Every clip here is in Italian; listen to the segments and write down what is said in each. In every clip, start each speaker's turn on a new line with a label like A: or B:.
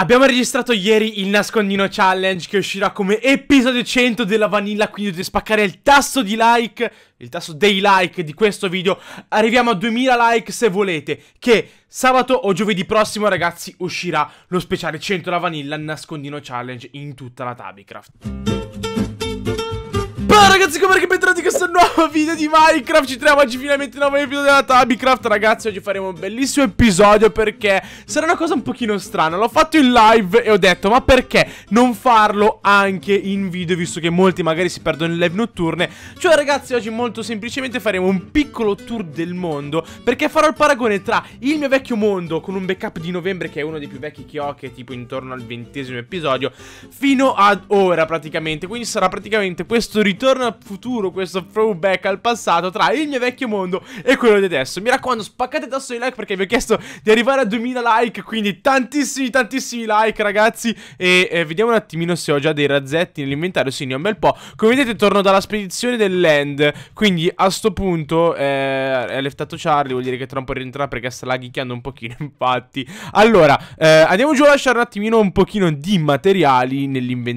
A: Abbiamo registrato ieri il nascondino challenge che uscirà come episodio 100 della vanilla, quindi dovete spaccare il tasso di like, il tasso dei like di questo video. Arriviamo a 2000 like se volete, che sabato o giovedì prossimo ragazzi uscirà lo speciale 100 la vanilla nascondino challenge in tutta la Tabicraft. Però ragazzi, come che bentornati in questo nuovo video di Minecraft Ci troviamo oggi finalmente in un nuovo episodio della Tabicraft Ragazzi, oggi faremo un bellissimo episodio perché sarà una cosa un pochino strana L'ho fatto in live e ho detto, ma perché non farlo anche in video Visto che molti magari si perdono in live notturne Cioè ragazzi, oggi molto semplicemente faremo un piccolo tour del mondo Perché farò il paragone tra il mio vecchio mondo con un backup di novembre Che è uno dei più vecchi che ho, che è tipo intorno al ventesimo episodio Fino ad ora praticamente Quindi sarà praticamente questo ritorno futuro, questo throwback al passato tra il mio vecchio mondo e quello di adesso. Mi raccomando, spaccate il tasto di like perché vi ho chiesto di arrivare a 2000 like, quindi tantissimi, tantissimi like, ragazzi. E eh, vediamo un attimino se ho già dei razzetti nell'inventario. Sì, ne ho un bel po'. Come vedete, torno dalla spedizione del land. quindi a sto punto eh, è leftato Charlie, vuol dire che tra un po' rientrerà perché sta laghicchiando un pochino, infatti. Allora, eh, andiamo giù a lasciare un attimino un pochino di materiali nell'inventario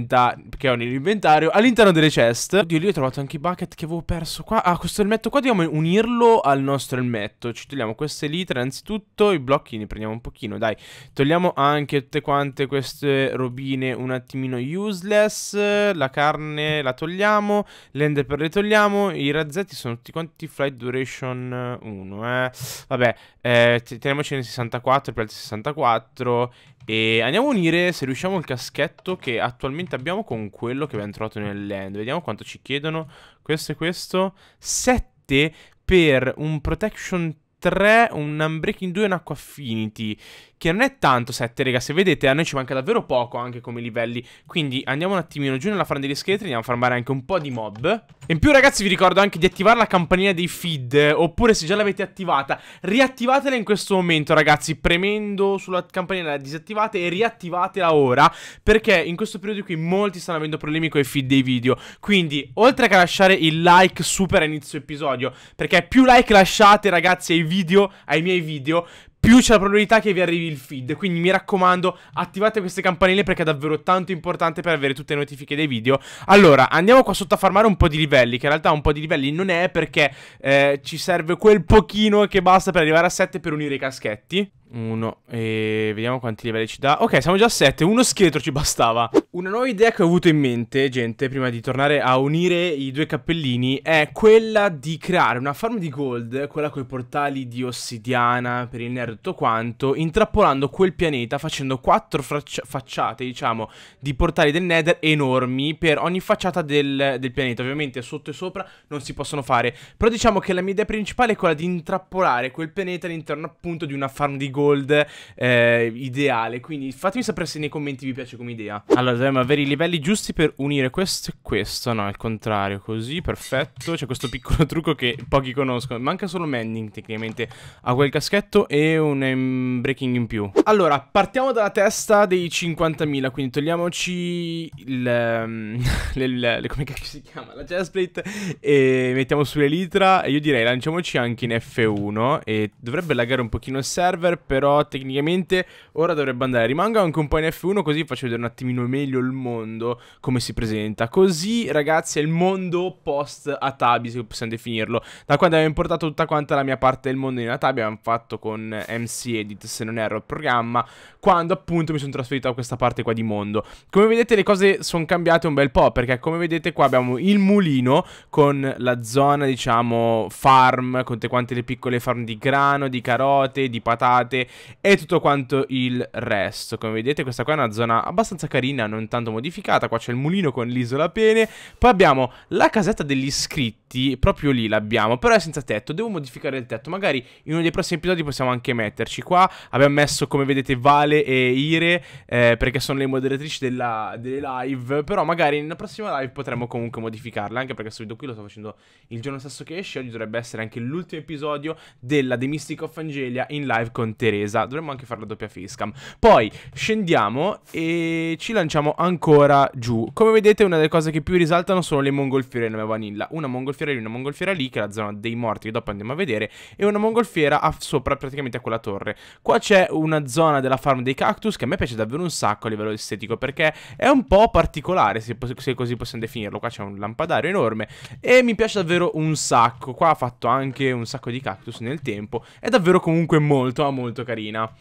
A: che ho nell'inventario all'interno delle chest. Oddio, lì ho trovato anche i bucket che avevo perso qua. Ah, questo elmetto qua dobbiamo unirlo al nostro elmetto. Ci togliamo queste litre innanzitutto, i blocchi ne prendiamo un pochino, dai. Togliamo anche tutte quante queste robine un attimino useless. La carne la togliamo, l'enderper le togliamo, i razzetti sono tutti quanti flight duration 1, eh, eh. Vabbè, eh, teniamoci nel 64 per il 64 e andiamo a unire, se riusciamo, il caschetto che attualmente abbiamo con quello che abbiamo trovato nel land. Vediamo quanto ci chiedono. Questo e questo. 7 per un protection 3, un Unbreaking 2 e un Acqua Affinity, che non è tanto 7, raga, se vedete a noi ci manca davvero poco anche come livelli, quindi andiamo un attimino giù nella farm degli scheletri, andiamo a farmare anche un po' di mob. E in più ragazzi vi ricordo anche di attivare la campanella dei feed, oppure se già l'avete attivata, riattivatela in questo momento ragazzi, premendo sulla campanella la disattivate e riattivatela ora, perché in questo periodo qui molti stanno avendo problemi con i feed dei video, quindi oltre che lasciare il like super a inizio episodio, perché più like lasciate ragazzi ai video, video ai miei video, più c'è la probabilità che vi arrivi il feed. Quindi mi raccomando, attivate queste campanelle perché è davvero tanto importante per avere tutte le notifiche dei video. Allora, andiamo qua sotto a farmare un po' di livelli, che in realtà un po' di livelli non è perché eh, ci serve quel pochino che basta per arrivare a 7 per unire i caschetti. Uno. E vediamo quanti livelli ci dà. Ok, siamo già a 7. Uno scheletro ci bastava. Una nuova idea che ho avuto in mente, gente, prima di tornare a unire i due cappellini, è quella di creare una farm di gold, quella con i portali di ossidiana, per il nerd tutto quanto, intrappolando quel pianeta facendo quattro facciate, diciamo, di portali del nether enormi per ogni facciata del, del pianeta. Ovviamente sotto e sopra non si possono fare. Però diciamo che la mia idea principale è quella di intrappolare quel pianeta all'interno appunto di una farm di gold gold eh, ideale. Quindi fatemi sapere se nei commenti vi piace come idea. Allora, dobbiamo avere i livelli giusti per unire questo e questo. No, al contrario, così, perfetto. C'è questo piccolo trucco che pochi conoscono. Manca solo Mending, tecnicamente. a quel caschetto e un um, breaking in più. Allora, partiamo dalla testa dei 50.000. Quindi togliamoci il... Um, le, le, come si chiama? La chestplate. E mettiamo sull'elitra. E io direi lanciamoci anche in F1. E dovrebbe laggare un pochino il server, però tecnicamente ora dovrebbe andare. Rimango anche un po' in F1 così faccio vedere un attimino meglio il mondo, come si presenta. Così ragazzi è il mondo post Atabi, se possiamo definirlo. Da quando abbiamo importato tutta quanta la mia parte del mondo in Atabi, abbiamo fatto con MC Edit, se non erro, il programma, quando appunto mi sono trasferito a questa parte qua di mondo. Come vedete le cose sono cambiate un bel po', perché come vedete qua abbiamo il mulino con la zona, diciamo, farm, con tutte quante le piccole farm di grano, di carote, di patate, e tutto quanto il resto. Come vedete questa qua è una zona abbastanza carina, non tanto modificata, qua c'è il mulino con l'isola pene, poi abbiamo la casetta degli iscritti, proprio lì l'abbiamo, però è senza tetto, devo modificare il tetto, magari in uno dei prossimi episodi possiamo anche metterci qua, abbiamo messo come vedete Vale e Ire eh, perché sono le moderatrici della, delle live, però magari nella prossima live potremmo comunque modificarla, anche perché questo video qui lo sto facendo il giorno stesso che esce, oggi dovrebbe essere anche l'ultimo episodio della The Mystic of Angelia in live con te. Teresa. Dovremmo anche fare la doppia facecam. Poi scendiamo e ci lanciamo ancora giù. Come vedete, una delle cose che più risaltano sono le mongolfiere nella vanilla. Una mongolfiera lì, una mongolfiera lì, che è la zona dei morti, che dopo andiamo a vedere. E una mongolfiera a sopra praticamente a quella torre. Qua c'è una zona della farm dei cactus che a me piace davvero un sacco a livello estetico perché è un po' particolare, se, se così possiamo definirlo. Qua c'è un lampadario enorme e mi piace davvero un sacco. Qua ha fatto anche un sacco di cactus nel tempo. È davvero comunque molto, ma molto molto carina.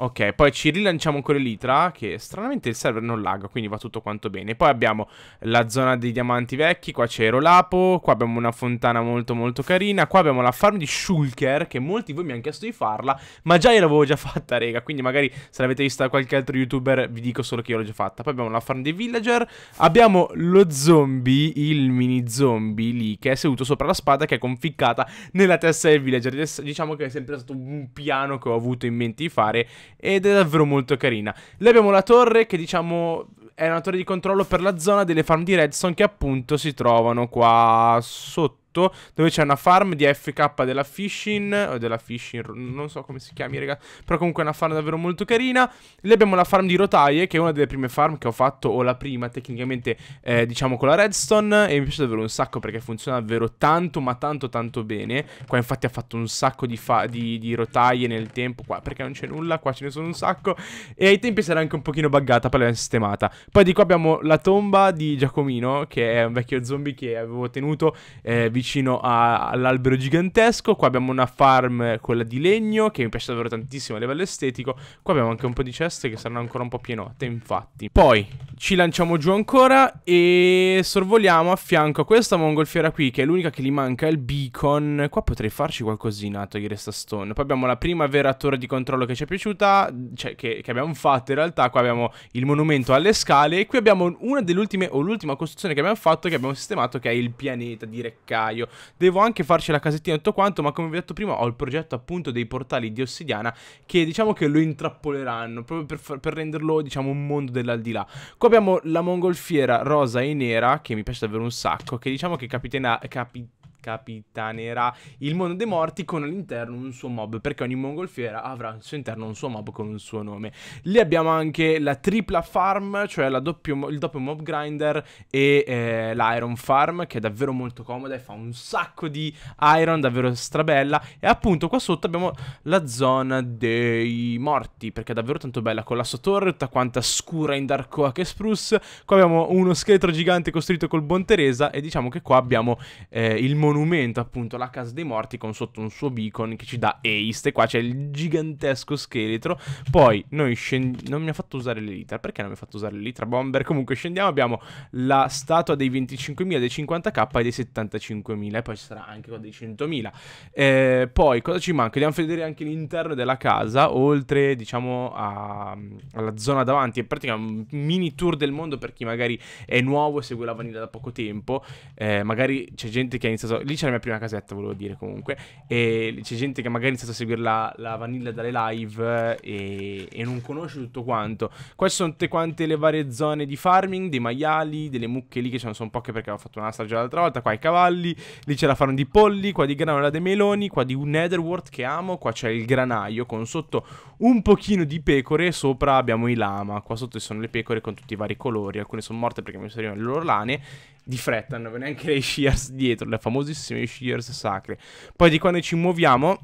A: Ok, poi ci rilanciamo con l'elitra, che stranamente il server non lagga, quindi va tutto quanto bene. Poi abbiamo la zona dei diamanti vecchi, qua c'è Erolapo, qua abbiamo una fontana molto molto carina, qua abbiamo la farm di Shulker, che molti di voi mi hanno chiesto di farla, ma già io l'avevo già fatta, rega, quindi magari se l'avete vista da qualche altro youtuber vi dico solo che io l'ho già fatta. Poi abbiamo la farm dei villager, abbiamo lo zombie, il mini zombie lì, che è seduto sopra la spada che è conficcata nella testa del villager. Diciamo che è sempre stato un piano che ho avuto in mente di fare ed è davvero molto carina. Lì abbiamo la torre che diciamo è una torre di controllo per la zona delle farm di Redstone che appunto si trovano qua sotto sotto, dove c'è una farm di FK della Fishing, o della Fishing, non so come si chiami, raga, però comunque è una farm davvero molto carina. Lì abbiamo la farm di rotaie, che è una delle prime farm che ho fatto, o la prima tecnicamente, eh, diciamo con la redstone, e mi piace davvero un sacco perché funziona davvero tanto, ma tanto tanto bene. Qua infatti ha fatto un sacco di, di, di rotaie nel tempo, qua perché non c'è nulla, qua ce ne sono un sacco, e ai tempi sarà anche un pochino buggata, poi l'abbiamo sistemata. Poi di qua abbiamo la tomba di Giacomino, che è un vecchio zombie che avevo tenuto eh, vicino vicino a, all'albero gigantesco. Qua abbiamo una farm, quella di legno, che mi piace davvero tantissimo a livello estetico. Qua abbiamo anche un po' di ceste che saranno ancora un po' pienote, infatti. Poi ci lanciamo giù ancora e sorvoliamo a fianco a questa mongolfiera qui, che è l'unica che gli manca, il beacon. Qua potrei farci qualcosina togliere sta stone. Poi abbiamo la prima vera torre di controllo che ci è piaciuta, cioè che, che abbiamo fatto in realtà. Qua abbiamo il monumento alle scale e qui abbiamo una delle ultime, o l'ultima costruzione che abbiamo fatto, che abbiamo sistemato, che è il pianeta di Reccati febbraio. Devo anche farci la casettina e tutto quanto, ma come vi ho detto prima ho il progetto appunto dei portali di Ossidiana che diciamo che lo intrappoleranno proprio per, per renderlo diciamo un mondo dell'aldilà. Qua abbiamo la mongolfiera rosa e nera che mi piace davvero un sacco, che diciamo che capitena... Capi capitanerà il mondo dei morti con all'interno un suo mob, perché ogni mongolfiera avrà al suo interno un suo mob con un suo nome. Lì abbiamo anche la tripla farm, cioè doppio, il doppio mob grinder e eh, l'iron farm, che è davvero molto comoda e fa un sacco di iron, davvero strabella. E appunto qua sotto abbiamo la zona dei morti, perché è davvero tanto bella, con la sua torre tutta quanta scura in Dark Oak e Spruce. Qua abbiamo uno scheletro gigante costruito col Bonteresa e diciamo che qua abbiamo eh, il monumento monumento, appunto, la casa dei morti con sotto un suo beacon che ci dà haste. E qua c'è il gigantesco scheletro. Poi noi scendiamo. Non mi ha fatto usare l'elitra. Perché non mi ha fatto usare l'elitra bomber? Comunque scendiamo. Abbiamo la statua dei 25.000, dei 50k e dei 75.000. E poi ci sarà anche quella dei 100.000. Eh, poi cosa ci manca? Dobbiamo vedere anche l'interno della casa. Oltre, diciamo, a... alla zona davanti. È praticamente un mini tour del mondo per chi magari è nuovo e segue la vaniglia da poco tempo. Eh, magari c'è gente che ha iniziato lì c'è la mia prima casetta, volevo dire comunque. E c'è gente che magari ha iniziato a seguire la, la vanilla dalle live eh, e, e, non conosce tutto quanto. Qua sono tutte quante le varie zone di farming, dei maiali, delle mucche lì che ce ne sono poche perché avevo fatto una stagione l'altra volta. Qua i cavalli, lì c'è la farm di polli, qua di granola dei meloni, qua di un netherworld che amo, qua c'è il granaio con sotto un pochino di pecore, sopra abbiamo i lama, qua sotto ci sono le pecore con tutti i vari colori, alcune sono morte perché mi servivano le loro lane. Di fretta, non avevo neanche le shears dietro, le famose famosissime Shears sacre. Poi di quando ci muoviamo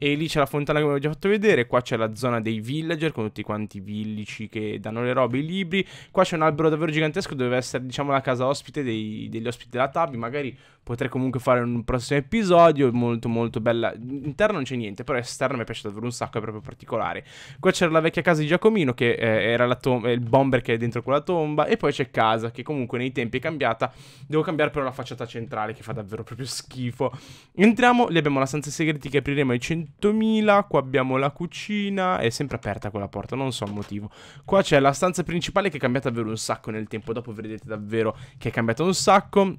A: e lì c'è la fontana che vi ho già fatto vedere. Qua c'è la zona dei villager con tutti quanti i villici che danno le robe, i libri. Qua c'è un albero davvero gigantesco. Doveva essere, diciamo, la casa ospite dei, degli ospiti della Tabi. Magari potrei comunque fare un prossimo episodio. Molto, molto bella. Interno non c'è niente, però esterno mi è piaciuto davvero un sacco. È proprio particolare. Qua c'era la vecchia casa di Giacomino, che eh, era il bomber che è dentro quella tomba. E poi c'è casa, che comunque nei tempi è cambiata. Devo cambiare però la facciata centrale, che fa davvero proprio schifo. Entriamo, lì abbiamo la stanza segreti che apriremo ai centri 100.000, qua abbiamo la cucina, è sempre aperta quella porta, non so il motivo. Qua c'è la stanza principale che è cambiata davvero un sacco nel tempo, dopo vedrete davvero che è cambiata un sacco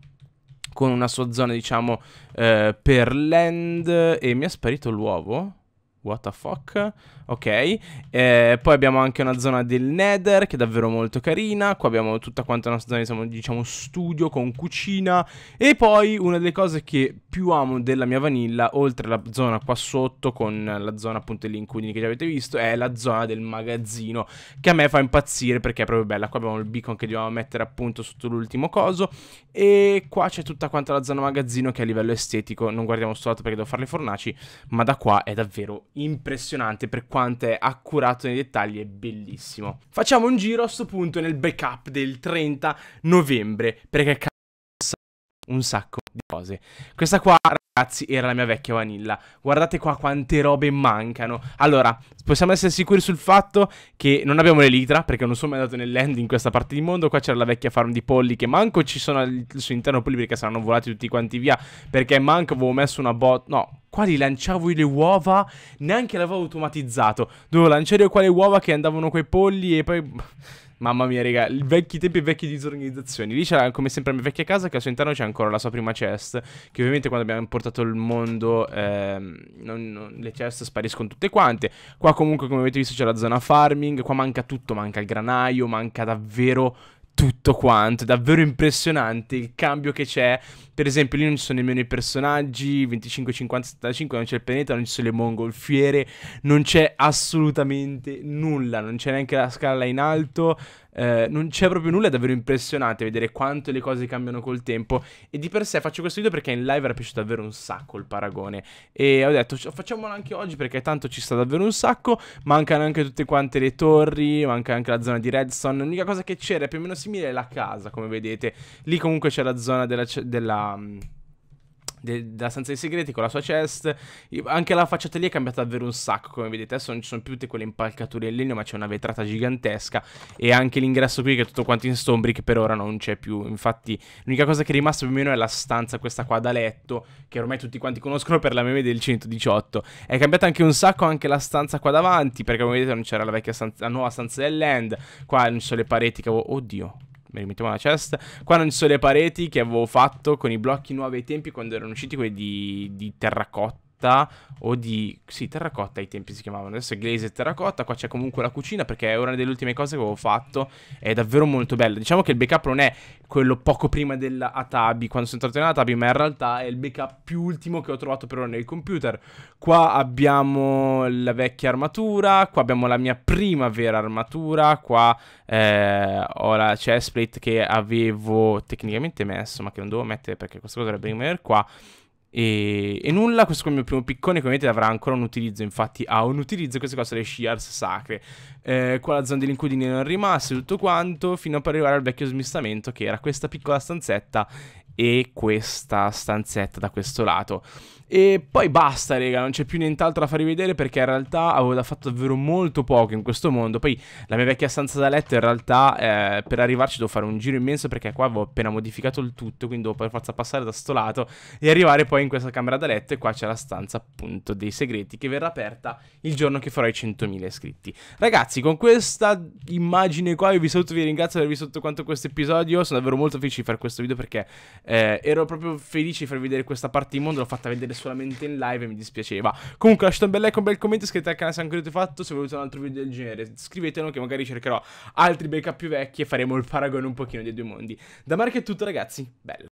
A: con una sua zona, diciamo, eh, per land. E mi è sparito l'uovo? What the fuck? Ok, eh, poi abbiamo anche una zona del Nether che è davvero molto carina. Qua abbiamo tutta quanta una zona, diciamo, diciamo, studio con cucina. E poi una delle cose che più amo della mia vanilla, oltre alla zona qua sotto con la zona appunto degli incudini che già avete visto, è la zona del magazzino che a me fa impazzire perché è proprio bella. Qua abbiamo il beacon che dobbiamo mettere appunto sotto l'ultimo coso. E qua c'è tutta quanta la zona magazzino che a livello estetico, non guardiamo sto perché devo fare le fornaci, ma da qua è davvero impressionante per quanto è accurato nei dettagli, è bellissimo. Facciamo un giro a sto punto nel backup del 30 novembre, perché è un sacco di cose. Questa qua, ragazzi, era la mia vecchia vanilla. Guardate qua quante robe mancano. Allora, possiamo essere sicuri sul fatto che non abbiamo l'elitra, perché non sono mai andato nell'end in questa parte di mondo. Qua c'era la vecchia farm di polli, che manco ci sono al suo interno polli, perché saranno volati tutti quanti via. Perché manco avevo messo una bot... No, qua li lanciavo le uova, neanche l'avevo automatizzato. Dovevo lanciare io qua le uova che andavano coi polli e poi... Mamma mia, raga, vecchi tempi e vecchie disorganizzazioni. Lì c'era, come sempre, la mia vecchia casa, che al suo interno c'è ancora la sua prima chest, che ovviamente quando abbiamo importato il mondo ehm, non, non, le chest spariscono tutte quante. Qua comunque, come avete visto, c'è la zona farming, qua manca tutto, manca il granaio, manca davvero tutto quanto, è davvero impressionante il cambio che c'è. Per esempio, lì non ci sono nemmeno i personaggi 25, 50, 75, non c'è il pianeta, non ci sono le mongolfiere, non c'è assolutamente nulla, non c'è neanche la scala in alto, eh, non c'è proprio nulla, è davvero impressionante vedere quanto le cose cambiano col tempo. E di per sé faccio questo video perché in live era piaciuto davvero un sacco il paragone. E ho detto facciamolo anche oggi perché tanto ci sta davvero un sacco. Mancano anche tutte quante le torri, manca anche la zona di Redstone. L'unica cosa che c'era più o meno simile è la casa, come vedete. Lì comunque c'è la zona della... della mm, de- della stanza dei segreti con la sua chest. Anche la facciata lì è cambiata davvero un sacco, come vedete. Adesso non ci sono più tutte quelle impalcature in legno, ma c'è una vetrata gigantesca. E anche l'ingresso qui che è tutto quanto in stombri, che per ora non c'è più. Infatti, l'unica cosa che è rimasta più o meno è la stanza, questa qua da letto, che ormai tutti quanti conoscono per la meme del 118. È cambiata anche un sacco anche la stanza qua davanti, perché come vedete non c'era la, stanza, la nuova stanza del land. Qua non ci sono le pareti che avevo... Oddio, mi rimettiamo la chest. Qua non ci sono le pareti che avevo fatto con i blocchi nuovi ai tempi quando erano usciti quelli di, di terracotta terracotta o di... sì, terracotta ai tempi si chiamavano, adesso è glaze e terracotta, qua c'è comunque la cucina perché è una delle ultime cose che avevo fatto, è davvero molto bella. Diciamo che il backup non è quello poco prima della Atabi, quando sono entrato in Atabi, ma in realtà è il backup più ultimo che ho trovato per ora nel computer. Qua abbiamo la vecchia armatura, qua abbiamo la mia prima vera armatura, qua eh, ho la chestplate che avevo tecnicamente messo, ma che non dovevo mettere perché questa cosa dovrebbe rimanere qua. E, e, nulla, questo è il mio primo piccone, ovviamente avrà ancora un utilizzo. Infatti, ha un utilizzo queste cose sono le Shears sacre. Eh, qua la zona degli incudini non rimasse, tutto quanto, fino a arrivare al vecchio smistamento, che era questa piccola stanzetta e questa stanzetta da questo lato. E poi basta, raga, non c'è più nient'altro da farvi vedere perché in realtà avevo fatto davvero molto poco in questo mondo. Poi la mia vecchia stanza da letto in realtà eh, per arrivarci devo fare un giro immenso perché qua avevo appena modificato il tutto, quindi devo per forza passare da sto lato e arrivare poi in questa camera da letto e qua c'è la stanza appunto dei segreti che verrà aperta il giorno che farò i 100.000 iscritti. Ragazzi, con questa immagine qua io vi saluto, vi ringrazio per avervi sotto quanto questo episodio, sono davvero molto felice di fare questo video perché eh, ero proprio felice di farvi vedere questa parte di mondo, l'ho fatta vedere solamente in live e mi dispiaceva. Comunque lasciate un bel like, un bel commento, iscrivetevi al canale se ancora avete fatto, se volete un altro video del genere scrivetelo che magari cercherò altri backup più vecchi e faremo il paragone un pochino dei due mondi. Da Marco è tutto ragazzi, Bello.